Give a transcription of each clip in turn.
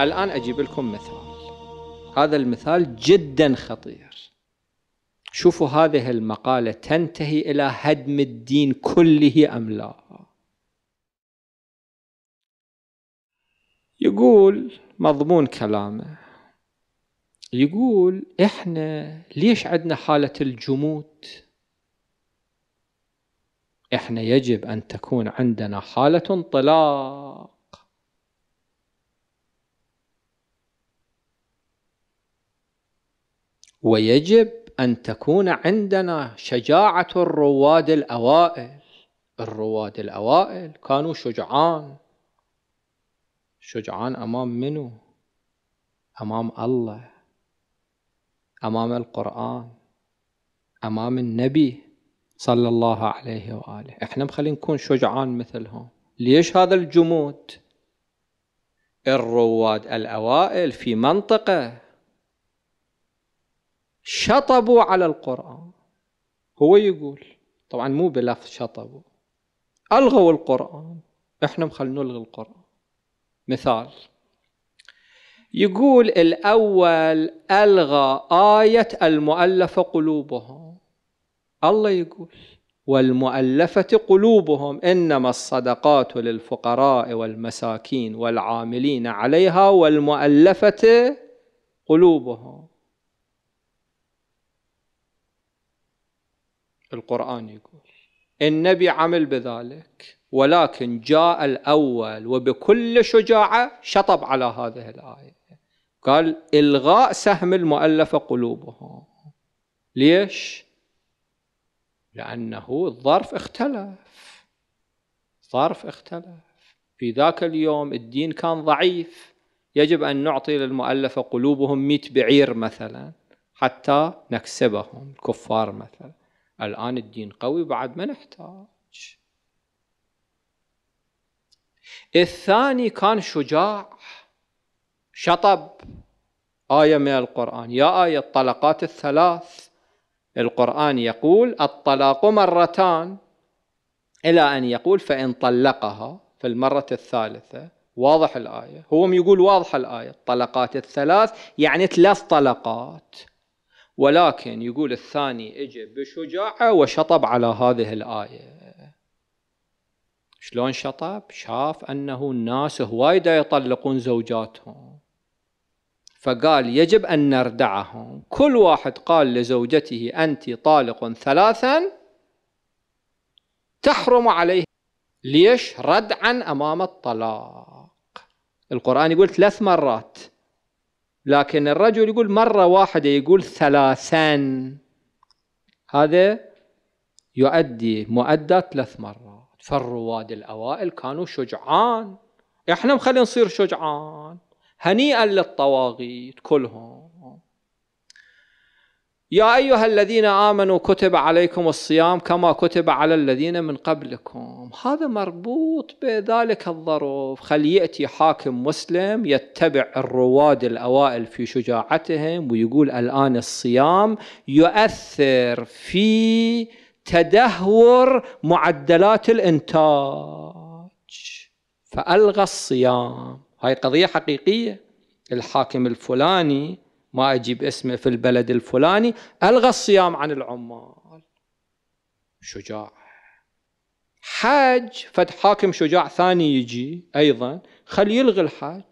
الآن أجيب لكم مثال هذا المثال جدا خطير شوفوا هذه المقالة تنتهي إلى هدم الدين كله أم لا يقول مضمون كلامه يقول إحنا ليش عندنا حالة الجمود إحنا يجب أن تكون عندنا حالة انطلاق ويجب أن تكون عندنا شجاعة الرواد الأوائل الرواد الأوائل كانوا شجعان شجعان أمام منو؟ أمام الله أمام القرآن أمام النبي صلى الله عليه وآله إحنا مخلين نكون شجعان مثلهم ليش هذا الجمود الرواد الأوائل في منطقة شطبوا على القرآن هو يقول طبعا مو بلفظ شطبوا ألغوا القرآن احنا مخلنا نلغي القرآن مثال يقول الأول ألغى آية المؤلفة قلوبهم الله يقول والمؤلفة قلوبهم إنما الصدقات للفقراء والمساكين والعاملين عليها والمؤلفة قلوبهم القرآن يقول النبي عمل بذلك ولكن جاء الأول وبكل شجاعة شطب على هذه الآية قال إلغاء سهم المؤلفة قلوبهم ليش؟ لأنه الظرف اختلف الظرف اختلف في ذاك اليوم الدين كان ضعيف يجب أن نعطي للمؤلفة قلوبهم مئة بعير مثلا حتى نكسبهم الكفار مثلا الآن الدين قوي بعد ما نحتاج الثاني كان شجاع شطب آية من القرآن يا آية الطلقات الثلاث القرآن يقول الطلاق مرتان إلى أن يقول فإن طلقها في المرة الثالثة واضح الآية هو يقول واضح الآية الطلقات الثلاث يعني ثلاث طلقات ولكن يقول الثاني اجى بشجاعه وشطب على هذه الايه شلون شطب شاف انه الناس هوايدة يطلقون زوجاتهم فقال يجب ان نردعهم كل واحد قال لزوجته انت طالق ثلاثا تحرم عليه ليش ردعا امام الطلاق القران يقول ثلاث مرات لكن الرجل يقول مرة واحدة يقول ثلاثان هذا يؤدي مؤدى ثلاث مرات فالرواد الأوائل كانوا شجعان احنا مخلي نصير شجعان هنيئا للطواغيت كلهم يا أيها الذين آمنوا كتب عليكم الصيام كما كتب على الذين من قبلكم هذا مربوط بذلك الظروف خل يأتي حاكم مسلم يتبع الرواد الأوائل في شجاعتهم ويقول الآن الصيام يؤثر في تدهور معدلات الإنتاج فألغى الصيام هاي قضية حقيقية الحاكم الفلاني ما اجيب اسمه في البلد الفلاني الغى الصيام عن العمال شجاع حاج فد حاكم شجاع ثاني يجي ايضا خلي يلغي الحاج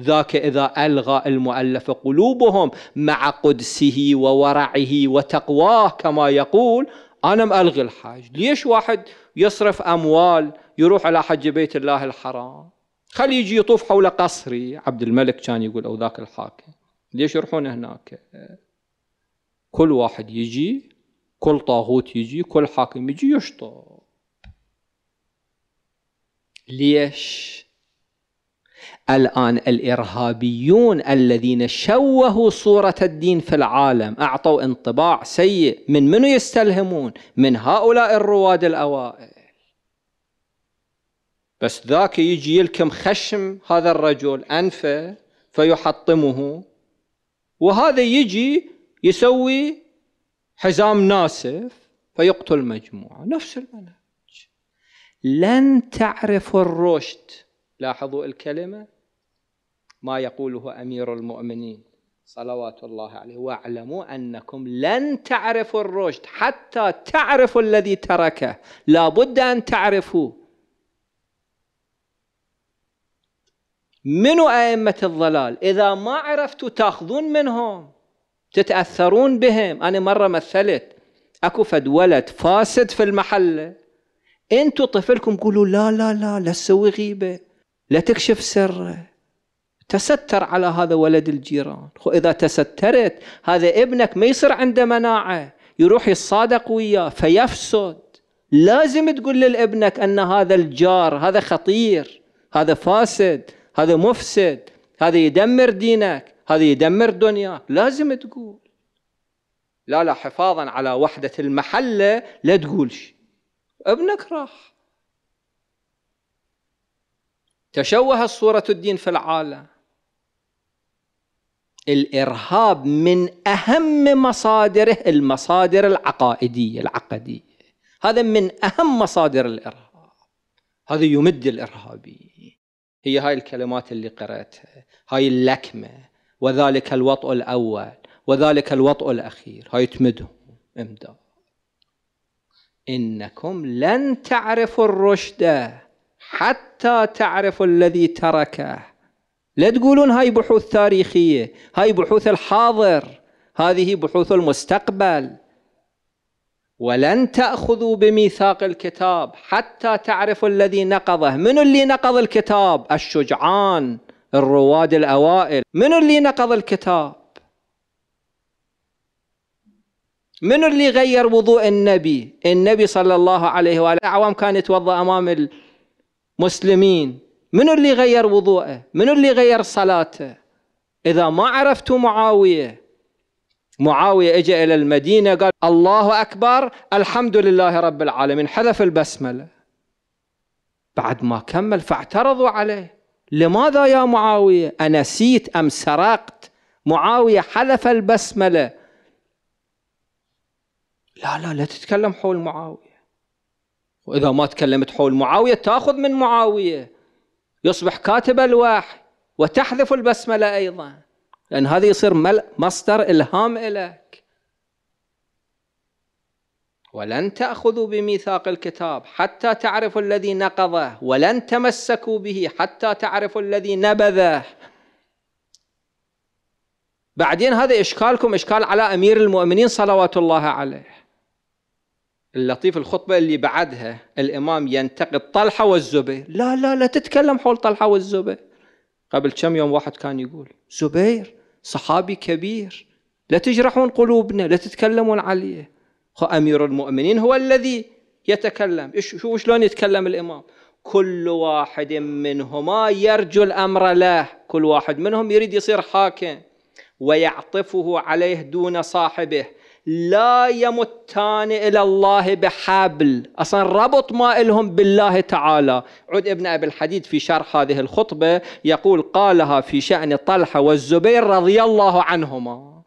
ذاك اذا الغى المؤلف قلوبهم مع قدسه وورعه وتقواه كما يقول انا مالغي الحاج ليش واحد يصرف اموال يروح على حج بيت الله الحرام خلي يجي يطوف حول قصري عبد الملك كان يقول او ذاك الحاكم ليش يروحون هناك كل واحد يجي كل طاغوت يجي كل حاكم يجي يشطب ليش الآن الإرهابيون الذين شوهوا صورة الدين في العالم أعطوا انطباع سيء من منو يستلهمون من هؤلاء الرواد الأوائل بس ذاك يجي يلكم خشم هذا الرجل أنفه فيحطمه وهذا يجي يسوي حزام ناسف فيقتل مجموعة نفس المنهج لن تعرف الرشد لاحظوا الكلمة ما يقوله أمير المؤمنين صلوات الله عليه واعلموا أنكم لن تعرفوا الرشد حتى تعرفوا الذي تركه لابد أن تعرفوه منو أئمة الضلال إذا ما عرفتوا تأخذون منهم تتأثرون بهم أنا مرة مثلت أكو فد ولد فاسد في المحلة أنتوا طفلكم قولوا لا لا لا لا تسوي غيبة لا تكشف سره تستر على هذا ولد الجيران إذا تسترت هذا ابنك ما يصير عنده مناعة يروح يتصادق وياه فيفسد لازم تقول لابنك أن هذا الجار هذا خطير هذا فاسد هذا مفسد هذا يدمر دينك هذا يدمر دنياك لازم تقول لا لا حفاظا على وحدة المحلة لا تقول شيء ابنك راح تشوه صورة الدين في العالم الإرهاب من أهم مصادره المصادر العقائدية العقدية هذا من أهم مصادر الإرهاب هذا يمد الإرهابيين هي هاي الكلمات اللي قرأتها هاي اللكمة وذلك الوطء الأول وذلك الوطء الأخير هاي تمدهم إمداد إنكم لن تعرفوا الرشد حتى تعرفوا الذي تركه لا تقولون هاي بحوث تاريخية هاي بحوث الحاضر هذه بحوث المستقبل ولن تأخذوا بميثاق الكتاب حتى تعرفوا الذي نقضه من اللي نقض الكتاب الشجعان الرواد الأوائل من اللي نقض الكتاب من اللي غير وضوء النبي النبي صلى الله عليه وآله أعوام كان يتوضأ أمام المسلمين من اللي غير وضوءه من اللي غير صلاته إذا ما عرفتوا معاوية معاوية اجى إلى المدينة قال الله أكبر الحمد لله رب العالمين حذف البسملة بعد ما كمل فاعترضوا عليه لماذا يا معاوية أنسيت أم سرقت معاوية حذف البسملة لا لا لا تتكلم حول معاوية وإذا ما تكلمت حول معاوية تأخذ من معاوية يصبح كاتب الوحي وتحذف البسملة أيضا لأن هذا يصير مصدر إلهام إلك ولن تأخذوا بميثاق الكتاب حتى تعرفوا الذي نقضه ولن تمسكوا به حتى تعرفوا الذي نبذه بعدين هذا إشكالكم إشكال على أمير المؤمنين صلوات الله عليه اللطيف الخطبة اللي بعدها الإمام ينتقد طلحة والزبير لا لا لا تتكلم حول طلحة والزبير قبل كم يوم واحد كان يقول زبير صحابي كبير لا تجرحون قلوبنا لا تتكلمون عليه أمير المؤمنين هو الذي يتكلم شوفوا شلون يتكلم الإمام كل واحد منهما يرجو الأمر له كل واحد منهم يريد يصير حاكم ويعطفه عليه دون صاحبه لا يمتان إلى الله بحبل أصلا ربط ما إلهم بالله تعالى عد ابن أبي الحديد في شرح هذه الخطبة يقول قالها في شأن طلحة والزبير رضي الله عنهما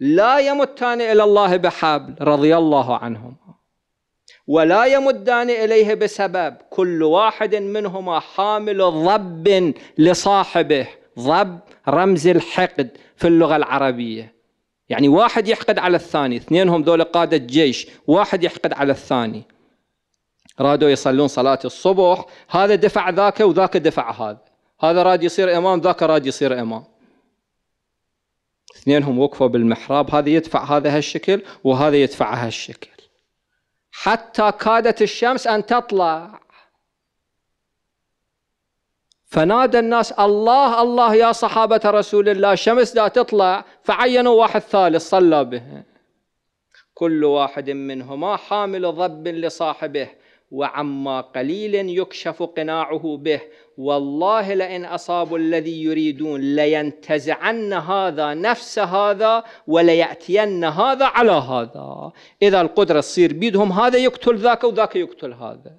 لا يمتان إلى الله بحبل رضي الله عنهما ولا يمدان إليه بسبب كل واحد منهما حامل ضب لصاحبه ضب رمز الحقد في اللغة العربية يعني واحد يحقد على الثاني اثنينهم ذول قادة جيش واحد يحقد على الثاني رادوا يصلون صلاة الصبح هذا دفع ذاك وذاك دفع هذا هذا راد يصير إمام ذاك راد يصير إمام اثنينهم وقفوا بالمحراب هذا يدفع هذا هالشكل وهذا يدفع هالشكل حتى كادت الشمس أن تطلع فنادى الناس الله الله يا صحابة رسول الله شمس لا تطلع فعينوا واحد ثالث صلى به كل واحد منهما حامل ضب لصاحبه وعما قليل يكشف قناعه به والله لئن أصابوا الذي يريدون لينتزعن هذا نفس هذا وليأتين هذا على هذا إذا القدرة تصير بيدهم هذا يقتل ذاك وذاك يقتل هذا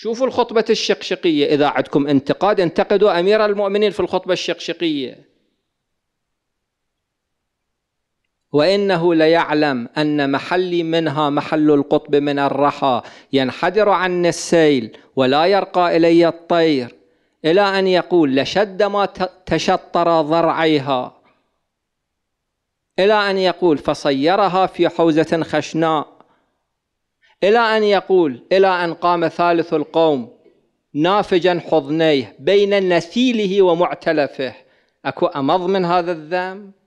شوفوا الخطبة الشقشقية إذا عندكم انتقاد انتقدوا أمير المؤمنين في الخطبة الشقشقية وإنه ليعلم أن محلي منها محل القطب من الرحى ينحدر عني السيل ولا يرقى إلي الطير إلى أن يقول لشد ما تشطر ضرعيها إلى أن يقول فصيرها في حوزة خشناء إلى أن يقول إلى أن قام ثالث القوم نافجا حضنيه بين نسيله ومعتلفه أكو أمض من هذا الذنب